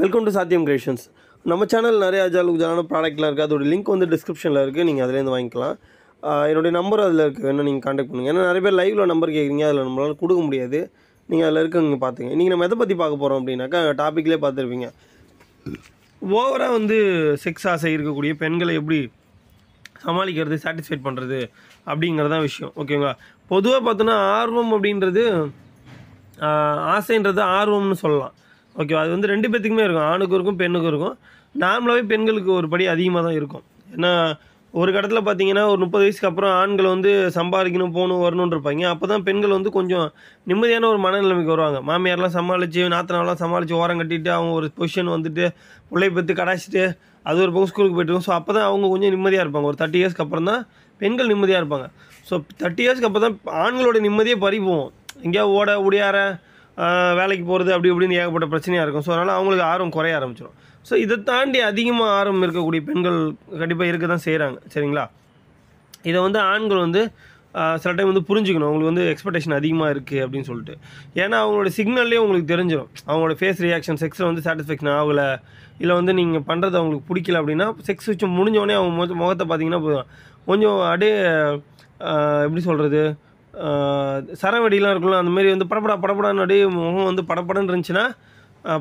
welcome to Sathiyam creations நம்ம channel நிறைய ஜாலான ப்ராடக்ட்லாம் இருக்குது அதோட லிங்க் வந்து டிஸ்கிரிப்ஷனில் இருக்குது நீங்கள் அதுலேருந்து வாங்கிக்கலாம் என்னுடைய நம்பர் அதில் இருக்குது வேணும் நீங்கள் காண்டாக்ட் பண்ணுங்கள் ஏன்னா நிறைய பேர் லைவ்வில் நம்பர் கேட்குறீங்க அதில் நம்மளால் கொடுக்க முடியாது நீங்கள் அதில் இருக்கவங்க பார்த்துங்க இன்றைக்கி நம்ம எதை பற்றி பார்க்க போகிறோம் அப்படின்னாக்கா டாப்பிக்லேயே பார்த்துருப்பீங்க ஓவராக வந்து செக்ஸ் ஆசை இருக்கக்கூடிய பெண்களை எப்படி சமாளிக்கிறது சாட்டிஸ்ஃபைட் பண்ணுறது அப்படிங்கிறதான் விஷயம் ஓகேங்களா பொதுவாக பார்த்தோன்னா ஆர்வம் அப்படின்றது ஆசைன்றது ஆர்வம்னு சொல்லலாம் ஓகேவா அது வந்து ரெண்டு பேர்த்துக்குமே இருக்கும் ஆணுக்கும் இருக்கும் பெண்ணுக்கும் இருக்கும் நார்மலாகவே பெண்களுக்கு ஒரு படி அதிகமாக தான் இருக்கும் ஏன்னா ஒரு கடத்தில் பார்த்தீங்கன்னா ஒரு முப்பது வயசுக்கு அப்புறம் ஆண்கள் வந்து சம்பாதிக்கணும் போகணும் வரணுன்னு இருப்பாங்க அப்போ தான் பெண்கள் வந்து கொஞ்சம் நிம்மதியான ஒரு மனநிலைமைக்கு வருவாங்க மாமியார்லாம் சமாளித்து நாத்தனாலாம் சமாளித்து ஓரம் கட்டிட்டு அவங்க ஒரு பொசிஷன் வந்துட்டு பிள்ளை பெற்று கடாச்சிட்டு அது ஒரு பக்கம் ஸ்கூலுக்கு போய்ட்டு ஸோ அப்போ தான் அவங்க கொஞ்சம் நிம்மதியாக இருப்பாங்க ஒரு தேர்ட்டி இயர்ஸ்க்கு அப்புறம் தான் பெண்கள் நிம்மதியாக இருப்பாங்க ஸோ தேர்ட்டி இயர்ஸ்க்கு அப்புறம் தான் ஆண்களோட நிம்மதியே பறிப்போம் போவோம் எங்கேயா ஓட உடையார வேலைக்கு போகிறது அப்படி இப்படின்னு ஏகப்பட்ட பிரச்சனையாக இருக்கும் ஸோ அதனால் அவங்களுக்கு ஆர்வம் குறைய ஆரம்பிச்சிடும் ஸோ இதை தாண்டி அதிகமாக ஆர்வம் இருக்கக்கூடிய பெண்கள் கண்டிப்பாக இருக்க தான் செய்கிறாங்க சரிங்களா இதை வந்து ஆண்கள் வந்து சில டைம் வந்து புரிஞ்சுக்கணும் அவங்களுக்கு வந்து எக்ஸ்பெக்டேஷன் அதிகமாக இருக்குது அப்படின்னு சொல்லிட்டு ஏன்னா அவங்களோட சிக்னல்லே உங்களுக்கு தெரிஞ்சிடும் அவங்களோட ஃபேஸ் ரியாக்ஷன் செக்ஸில் வந்து சாட்டிஸ்ஃபேக்ஷன் ஆகலை இல்லை வந்து நீங்கள் பண்ணுறது அவங்களுக்கு பிடிக்கல அப்படின்னா செக்ஸ் வச்சு முடிஞ்சோடனே அவங்க முகத்தை பார்த்தீங்கன்னா போதும் கொஞ்சம் அப்படியே எப்படி சொல்கிறது சரவெடிலாம் இருக்குல்ல மாதிரி வந்து படப்படா படப்படான்னு அப்படியே முகம் வந்து படப்படன்னு இருந்துச்சுன்னா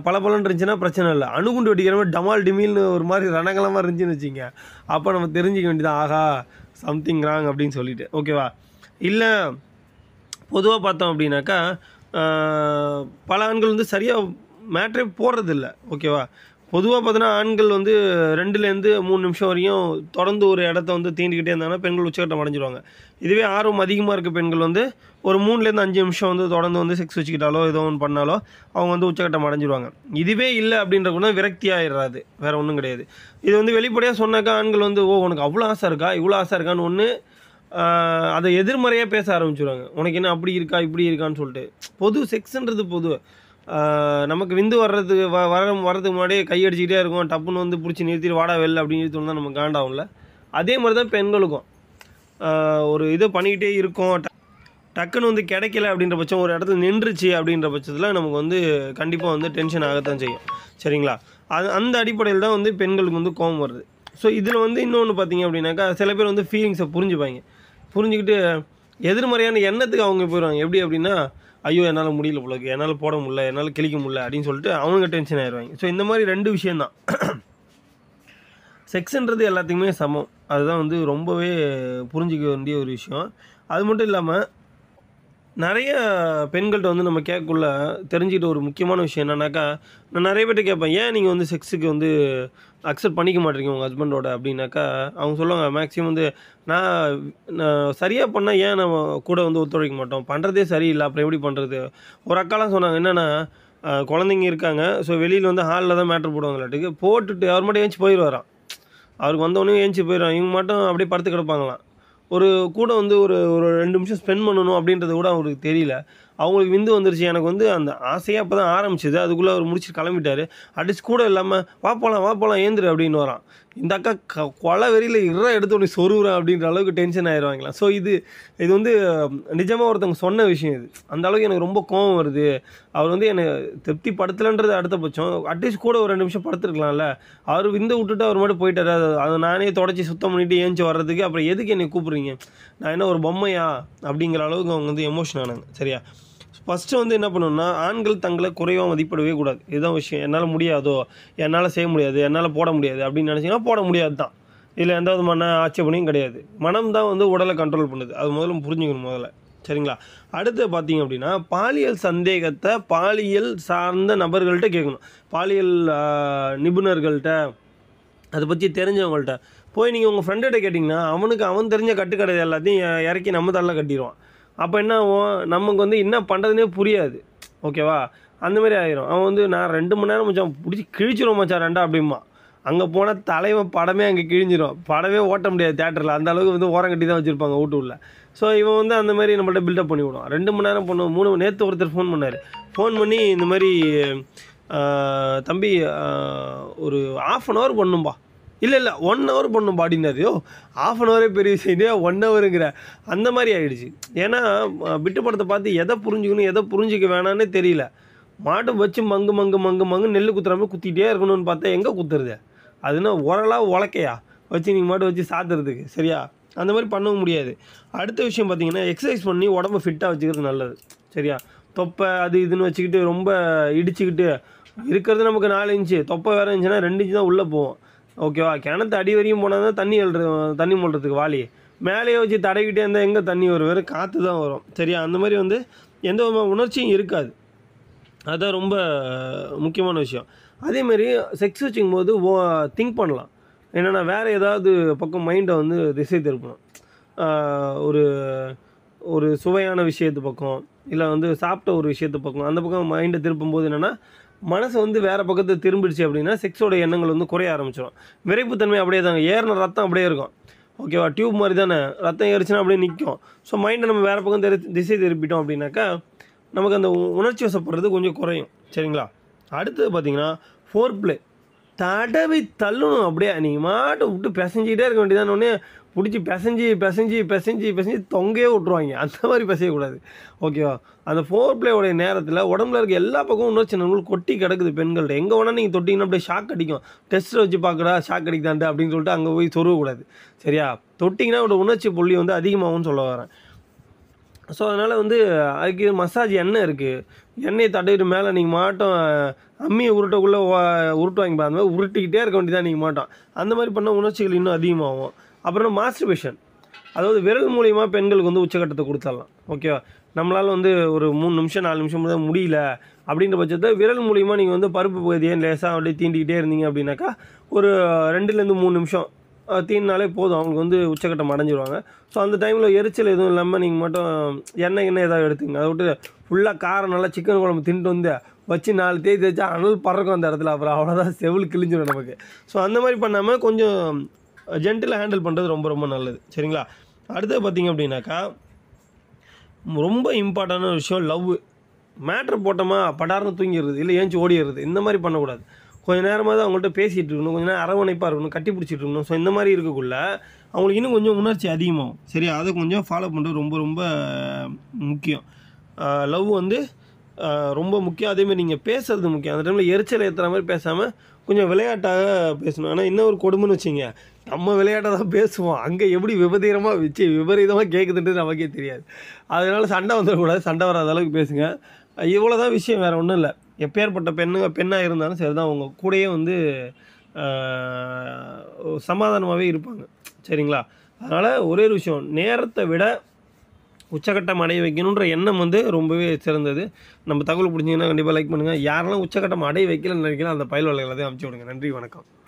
பளபளன்னு இருந்துச்சுன்னா பிரச்சனை இல்லை அணுகுண்டு வெடிக்கிற மாதிரி டமால் டிமில்னு ஒரு மாதிரி ரணகலமாக இருந்துச்சுன்னு வச்சுங்க அப்போ நம்ம தெரிஞ்சிக்க வேண்டியது ஆகா சம்திங் ராங் அப்படின்னு சொல்லிட்டு ஓகேவா இல்லை பொதுவாக பார்த்தோம் அப்படின்னாக்கா பல ஆண்கள் வந்து சரியாக மேட்ரே போடுறதில்ல ஓகேவா பொதுவாக பார்த்தோன்னா ஆண்கள் வந்து ரெண்டுலேருந்து மூணு நிமிஷம் வரையும் தொடர்ந்து ஒரு இடத்த வந்து தீண்டிக்கிட்டே இருந்தாங்கன்னா பெண்கள் உச்சக்கட்டம் அடைஞ்சிருவாங்க இதுவே ஆர்வம் அதிகமாக இருக்க பெண்கள் வந்து ஒரு மூணுலேருந்து அஞ்சு நிமிஷம் வந்து தொடர்ந்து வந்து செக்ஸ் வச்சுக்கிட்டாலோ ஏதோ ஒன்று பண்ணாலோ அவங்க வந்து உச்சக்கட்டம் அடைஞ்சிருவாங்க இதுவே இல்லை அப்படின்ற கூட விரக்தி ஆயிடுறாது வேறு ஒன்றும் கிடையாது இது வந்து வெளிப்படையாக சொன்னாக்கா ஆண்கள் வந்து ஓ உனக்கு அவ்வளோ ஆசை இருக்கா இவ்வளோ ஆசை இருக்கான்னு ஒன்று அதை எதிர்மறையாக பேச ஆரம்பிச்சுருவாங்க உனக்கு என்ன அப்படி இருக்கா இப்படி இருக்கான்னு சொல்லிட்டு பொது செக்ஸுன்றது பொது நமக்கு விந்து வர்றதுக்கு வ வர வரதுக்கு முன்னாடியே கையடிச்சிக்கிட்டே இருக்கும் டப்புன்னு வந்து பிடிச்சி நிறுத்திட்டு வாடா வெளில அப்படின்னு தான் நம்ம காண்டாகும்ல அதே மாதிரி தான் பெண்களுக்கும் ஒரு இதை பண்ணிக்கிட்டே இருக்கும் டக்குன்னு வந்து கிடைக்கல அப்படின்ற பட்சம் ஒரு இடத்துல நின்றுச்சு அப்படின்ற பட்சத்தில் நமக்கு வந்து கண்டிப்பாக வந்து டென்ஷன் ஆகத்தான் செய்யும் சரிங்களா அது அந்த அடிப்படையில் தான் வந்து பெண்களுக்கு வந்து கோபம் வருது ஸோ இதில் வந்து இன்னொன்று பார்த்தீங்க அப்படின்னாக்கா சில பேர் வந்து ஃபீலிங்ஸை புரிஞ்சுப்பாங்க புரிஞ்சுக்கிட்டு எதிர்மறையான எண்ணத்துக்கு அவங்க போயிடுவாங்க எப்படி அப்படின்னா ஐயோ என்னால் முடியல போலக்கு என்னால் போட முடியல என்னால் கிழிக்க முடியல அப்படின்னு சொல்லிட்டு அவனுங்க டென்ஷன் ஆயிடுவாங்க ஸோ இந்த மாதிரி ரெண்டு விஷயந்தான் செக்ஸுன்றது எல்லாத்துக்குமே சமம் அதுதான் வந்து ரொம்பவே புரிஞ்சிக்க வேண்டிய ஒரு விஷயம் அது மட்டும் இல்லாமல் நிறைய பெண்கள்கிட்ட வந்து நம்ம கேட்கக்குள்ள தெரிஞ்சுக்கிட்ட ஒரு முக்கியமான விஷயம் என்னன்னாக்கா நான் நிறைய பேர்ட்ட கேட்பேன் ஏன் நீங்கள் வந்து செக்ஸுக்கு வந்து அக்செப்ட் பண்ணிக்க மாட்டேங்க உங்கள் ஹஸ்பண்டோட அப்படின்னாக்கா அவங்க சொல்லுவாங்க மேக்ஸிமம் வந்து நான் நான் சரியாக பண்ணால் ஏன் நம்ம கூட வந்து ஒத்துழைக்க மாட்டோம் பண்ணுறதே சரியில்லை அப்புறம் எப்படி பண்ணுறது ஒரு அக்காலாம் சொன்னாங்க என்னென்னா குழந்தைங்க இருக்காங்க ஸோ வெளியில் வந்து ஹாலில் தான் மேட்ரு போடுவாங்களாட்டுக்கு போட்டுட்டு அவர் மட்டும் ஏஞ்சி போயிடுவாராம் அவருக்கு வந்தவொடனே ஏஞ்சி போயிடுவான் இவங்க மட்டும் அப்படியே படுத்து கிடப்பாங்களாம் ஒரு கூட வந்து ஒரு ஒரு ரெண்டு நிமிஷம் ஸ்பெண்ட் பண்ணணும் அப்படின்றது கூட அவருக்கு தெரியல அவங்களுக்கு விந்து வந்துருச்சு எனக்கு வந்து அந்த ஆசையாக அப்போ தான் ஆரம்பிச்சது அதுக்குள்ளே அவர் முடிச்சு கிளம்பிட்டார் அடிச்சு கூட இல்லாமல் வா போகலாம் வா போகலாம் ஏந்துரு அப்படின்னு வரான் இந்த அக்கா க கொலை வெறியில் இற ஒன்று சொருகிறேன் அப்படின்ற அளவுக்கு டென்ஷன் ஆயிடுவாங்களாம் ஸோ இது இது வந்து நிஜமாக ஒருத்தவங்க சொன்ன விஷயம் இது அந்த அளவுக்கு எனக்கு ரொம்ப கோபம் வருது அவர் வந்து என்னை திருப்தி படுத்தலைன்றது அடுத்த பட்சம் அட்லீஸ்ட் கூட ஒரு ரெண்டு நிமிஷம் படுத்துருக்கலாம்ல அவர் விந்து விட்டுட்டு அவர் மட்டும் போயிட்டார் அது அதை நானே தொடச்சி சுத்தம் பண்ணிவிட்டு ஏஞ்சி வர்றதுக்கு அப்புறம் எதுக்கு என்னை கூப்பிட்றீங்க நான் என்ன ஒரு பொம்மையா அப்படிங்கிற அளவுக்கு அவங்க வந்து எமோஷன் ஆனாங்க சரியா ஃபஸ்ட்டு வந்து என்ன பண்ணணும்னா ஆண்கள் தங்களை குறைவாக மதிப்பிடவே கூடாது இதுதான் விஷயம் என்னால் முடியாதோ என்னால் செய்ய முடியாது என்னால் போட முடியாது அப்படின்னு நினச்சிங்கன்னா போட முடியாது தான் இதில் எந்த விதமான ஆட்சேபனையும் கிடையாது மனம் தான் வந்து உடலை கண்ட்ரோல் பண்ணுது அது முதல்ல புரிஞ்சுக்கணும் முதல்ல சரிங்களா அடுத்து பார்த்தீங்க அப்படின்னா பாலியல் சந்தேகத்தை பாலியல் சார்ந்த நபர்கள்ட்ட கேட்கணும் பாலியல் நிபுணர்கள்ட்ட அதை பற்றி தெரிஞ்சவங்கள்ட்ட போய் நீங்கள் உங்கள் ஃப்ரெண்ட்கிட்ட கேட்டிங்கன்னா அவனுக்கு அவன் தெரிஞ்ச கட்டுக்கடை எல்லாத்தையும் இறக்கி நம்ம தள்ள கட்டிடுவான் அப்போ என்ன ஆகும் நமக்கு வந்து என்ன பண்ணுறதுனே புரியாது ஓகேவா அந்த மாதிரி ஆயிரும் அவன் வந்து நான் ரெண்டு மணி நேரம் மச்சான் பிடிச்சி கிழிச்சிரும் மச்சான் ரெண்டா அப்படிமா அங்கே போனால் தலைவன் படமே அங்கே கிழிஞ்சிரும் படமே ஓட்ட முடியாது தேட்டரில் அந்த அளவுக்கு வந்து ஓரம் கட்டி தான் வச்சுருப்பாங்க வீட்டுக்குள்ள ஸோ இவன் வந்து அந்த மாதிரி நம்மள்ட்ட பில்டப் பண்ணி விடும் ரெண்டு மணி நேரம் பண்ணுவோம் மூணு நேற்று ஒருத்தர் ஃபோன் பண்ணார் ஃபோன் பண்ணி இந்த மாதிரி தம்பி ஒரு ஆஃப் அன் ஹவர் பண்ணும்பா இல்லை இல்லை ஒன் ஹவர் பண்ணும் பாடினதையோ ஆஃப் அன் ஹவரே பெரிய விஷயம் ஒன் ஹவருங்கிற அந்த மாதிரி ஆகிடுச்சு ஏன்னா விட்டு படத்தை பார்த்து எதை புரிஞ்சுக்கணும் எதை புரிஞ்சிக்க வேணான்னு தெரியல மாட்டை வச்சு மங்கு மங்கு மங்கு மங்கு நெல் குத்துற மாதிரி குத்திகிட்டே இருக்கணும்னு பார்த்தா எங்கே குத்துறது அதுனா உரலாக உழைக்கையா வச்சு நீங்கள் மாட்டை வச்சு சாத்துறதுக்கு சரியா அந்த மாதிரி பண்ணவும் முடியாது அடுத்த விஷயம் பார்த்தீங்கன்னா எக்ஸசைஸ் பண்ணி உடம்பு ஃபிட்டாக வச்சுக்கிறது நல்லது சரியா தொப்பை அது இதுன்னு வச்சுக்கிட்டு ரொம்ப இடிச்சுக்கிட்டு இருக்கிறது நமக்கு நாலு இன்ச்சு தொப்பை வேறு இருந்துச்சுன்னா ரெண்டு இன்ச்சு தான் உள்ளே போவோம் ஓகேவா கிணத்து அடி வரையும் போனால் தான் தண்ணி எழுது தண்ணி மூடுறதுக்கு வாலி மேலேயே வச்சு தடைக்கிட்டே இருந்தால் எங்கே தண்ணி வரும் வெறும் காற்று தான் வரும் சரியா அந்த மாதிரி வந்து எந்த விதமான உணர்ச்சியும் இருக்காது அதுதான் ரொம்ப முக்கியமான விஷயம் அதேமாரி செக்ஸ் போது ஓ திங்க் பண்ணலாம் என்னென்னா வேறு ஏதாவது பக்கம் மைண்டை வந்து திசை திருப்பணும் ஒரு ஒரு சுவையான விஷயத்து பக்கம் இல்லை வந்து சாப்பிட்ட ஒரு விஷயத்து பக்கம் அந்த பக்கம் மைண்டை திருப்பும்போது என்னென்னா மனசு வந்து வேறு பக்கத்தை திரும்பிடுச்சு அப்படின்னா செக்ஸோட எண்ணங்கள் வந்து குறைய ஆரம்பிச்சிடும் விரைப்புத்தன்மை அப்படியே தாங்க ஏறின ரத்தம் அப்படியே இருக்கும் ஓகேவா டியூப் மாதிரி தானே ரத்தம் ஏறிச்சுன்னா அப்படியே நிற்கும் ஸோ மைண்டை நம்ம வேறு பக்கம் தெரி திசை திருப்பிட்டோம் அப்படின்னாக்கா நமக்கு அந்த உணர்ச்சி வசப்படுறது கொஞ்சம் குறையும் சரிங்களா அடுத்தது பார்த்தீங்கன்னா ஃபோர் பிளே தடவி தள்ளணும் அப்படியே நீங்கள் மாட்டை விட்டு பிசைஞ்சிக்கிட்டே இருக்க வேண்டியதான ஒன்று பிடிச்சி பிசைஞ்சி பிசைஞ்சு பிசைஞ்சி பிசைஞ்சி தொங்கையே விட்ருவாங்க அந்த மாதிரி பிசையக்கூடாது ஓகேவா அந்த ஃபோர் பிளேயோடைய நேரத்தில் உடம்புல இருக்க எல்லா பக்கமும் இன்னொரு சின்ன கொட்டி கிடக்குது பெண்கள்ட்ட எங்கே வேணால் நீங்கள் தொட்டிங்கன்னா அப்படியே ஷாக் அடிக்கும் டெஸ்ட்டில் வச்சு பார்க்குறா ஷாக் அடிக்குதாண்டு அப்படின்னு சொல்லிட்டு அங்கே போய் சொருகக்கூடாது சரியா தொட்டிங்கன்னா அவட உணர்ச்சி புள்ளி வந்து அதிகமாகவும் சொல்ல வரேன் ஸோ அதனால் வந்து அதுக்கு மசாஜ் எண்ணெய் இருக்குது எண்ணெயை தட்டிட்டு மேலே நீங்கள் மாட்டோம் அம்மியை உருட்டக்குள்ளே உருட்டு உருட்டுவாங்க பாருங்க உருட்டிக்கிட்டே இருக்க வேண்டியதான் நீங்கள் மாட்டோம் அந்த மாதிரி பண்ணால் உணர்ச்சிகள் இன்னும் அதிகமாகும் அப்புறம் மாஸ்டிபேஷன் அதாவது விரல் மூலிமா பெண்களுக்கு வந்து உச்சக்கட்டத்தை கொடுத்துடலாம் ஓகேவா நம்மளால் வந்து ஒரு மூணு நிமிஷம் நாலு நிமிஷம் முடியாது முடியல அப்படின்ற பட்சத்தை விரல் மூலிமா நீங்கள் வந்து பருப்பு பகுதியை லேசாக அப்படியே தீண்டிக்கிட்டே இருந்தீங்க அப்படின்னாக்கா ஒரு ரெண்டுலேருந்து மூணு நிமிஷம் தீனாலே போதும் அவங்களுக்கு வந்து உச்சக்கட்டம் அடைஞ்சிடுவாங்க ஸோ அந்த டைமில் எரிச்சல் எதுவும் இல்லாமல் நீங்கள் மட்டும் எண்ணெய் எண்ணெய் ஏதாவது எடுத்துங்க அதை விட்டு ஃபுல்லாக காரம் நல்லா சிக்கன் குழம்பு தின்ட்டு வந்து வச்சு நாலு தேதி தேய்ச்சா அனல் பறக்கும் அந்த இடத்துல அப்புறம் அவ்வளோதான் செவில் கிழிஞ்சிடும் நமக்கு ஸோ அந்த மாதிரி பண்ணாமல் கொஞ்சம் ஜென்டிலாக ஹேண்டில் பண்ணுறது ரொம்ப ரொம்ப நல்லது சரிங்களா அடுத்தது பார்த்திங்க அப்படின்னாக்கா ரொம்ப இம்பார்ட்டண்டான விஷயம் லவ் மேட்ரு போட்டோமா படார்னு தூங்கிடுறது இல்லை ஏஞ்சி ஓடிடுறது இந்த மாதிரி பண்ணக்கூடாது கொஞ்சம் நேரமாக தான் அவங்கள்ட்ட பேசிகிட்டு இருக்கணும் கொஞ்சம் நேரம் அரவணைப்பாக இருக்கணும் கட்டி பிடிச்சிட்டு இருக்கணும் ஸோ இந்த மாதிரி இருக்கக்குள்ள அவங்களுக்கு இன்னும் கொஞ்சம் உணர்ச்சி அதிகமாகும் சரி அதை கொஞ்சம் ஃபாலோ பண்ணுறது ரொம்ப ரொம்ப முக்கியம் லவ் வந்து ரொம்ப முக்கியம் அதேமாதிரி நீங்கள் பேசுறது முக்கியம் அந்த டைமில் எரிச்சல் ஏற்றுற மாதிரி பேசாமல் கொஞ்சம் விளையாட்டாக பேசணும் ஆனால் இன்னும் ஒரு கொடுமைன்னு வச்சிங்க நம்ம விளையாட்டை தான் பேசுவோம் அங்கே எப்படி விபதீரமாக வச்சு விபரீதமாக கேட்குதுன்றது நமக்கே தெரியாது அதனால் சண்டை வந்துடக்கூடாது சண்டை வராத அளவுக்கு பேசுங்க இவ்வளோ தான் விஷயம் வேறு ஒன்றும் இல்லை எப்பேற்பட்ட பெண்ணுங்க பெண்ணாக இருந்தாலும் சரி தான் அவங்க கூடயே வந்து சமாதானமாகவே இருப்பாங்க சரிங்களா அதனால் ஒரே ஒரு விஷயம் நேரத்தை விட உச்சக்கட்ட அடைய வைக்கணுன்ற எண்ணம் வந்து ரொம்பவே சிறந்தது நம்ம தகவல் பிடிச்சிங்கன்னா கண்டிப்பாக லைக் பண்ணுங்கள் யாரெல்லாம் உச்சக்கட்டம் அடைய வைக்கலன்னு நினைக்கிறோம் அந்த பயில் வலைகளை அனுப்பிச்சி விடுங்க நன்றி வணக்கம்